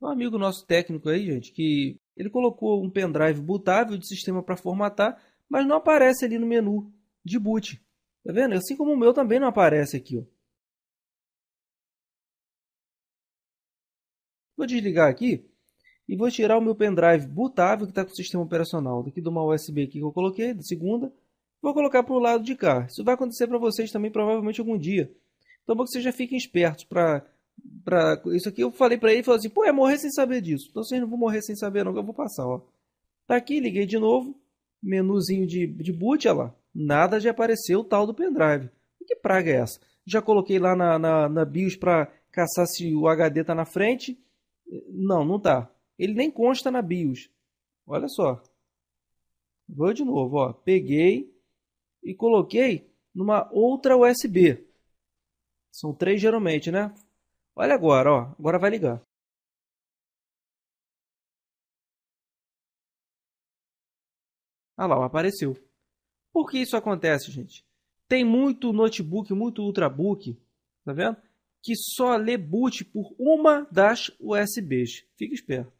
Um amigo nosso técnico aí, gente, que ele colocou um pendrive bootável de sistema para formatar, mas não aparece ali no menu de boot. Tá vendo? Assim como o meu também não aparece aqui, ó. Vou desligar aqui e vou tirar o meu pendrive bootável que está com o sistema operacional daqui de uma USB aqui que eu coloquei, da segunda. Vou colocar para o lado de cá. Isso vai acontecer para vocês também provavelmente algum dia. Então, bom que vocês já fiquem espertos para pra isso aqui, eu falei pra ele, falou assim, pô, é morrer sem saber disso. Então vocês não vão morrer sem saber não, que eu vou passar, ó. Tá aqui, liguei de novo, menuzinho de, de boot, olha lá. Nada de apareceu o tal do pendrive. Que praga é essa? Já coloquei lá na, na, na BIOS pra caçar se o HD tá na frente. Não, não tá. Ele nem consta na BIOS. Olha só. Vou de novo, ó. Peguei e coloquei numa outra USB. São três geralmente, né? Olha agora, ó. Agora vai ligar. Ah lá, apareceu. Por que isso acontece, gente? Tem muito notebook, muito ultrabook, tá vendo? Que só lê boot por uma das USBs. Fica esperto.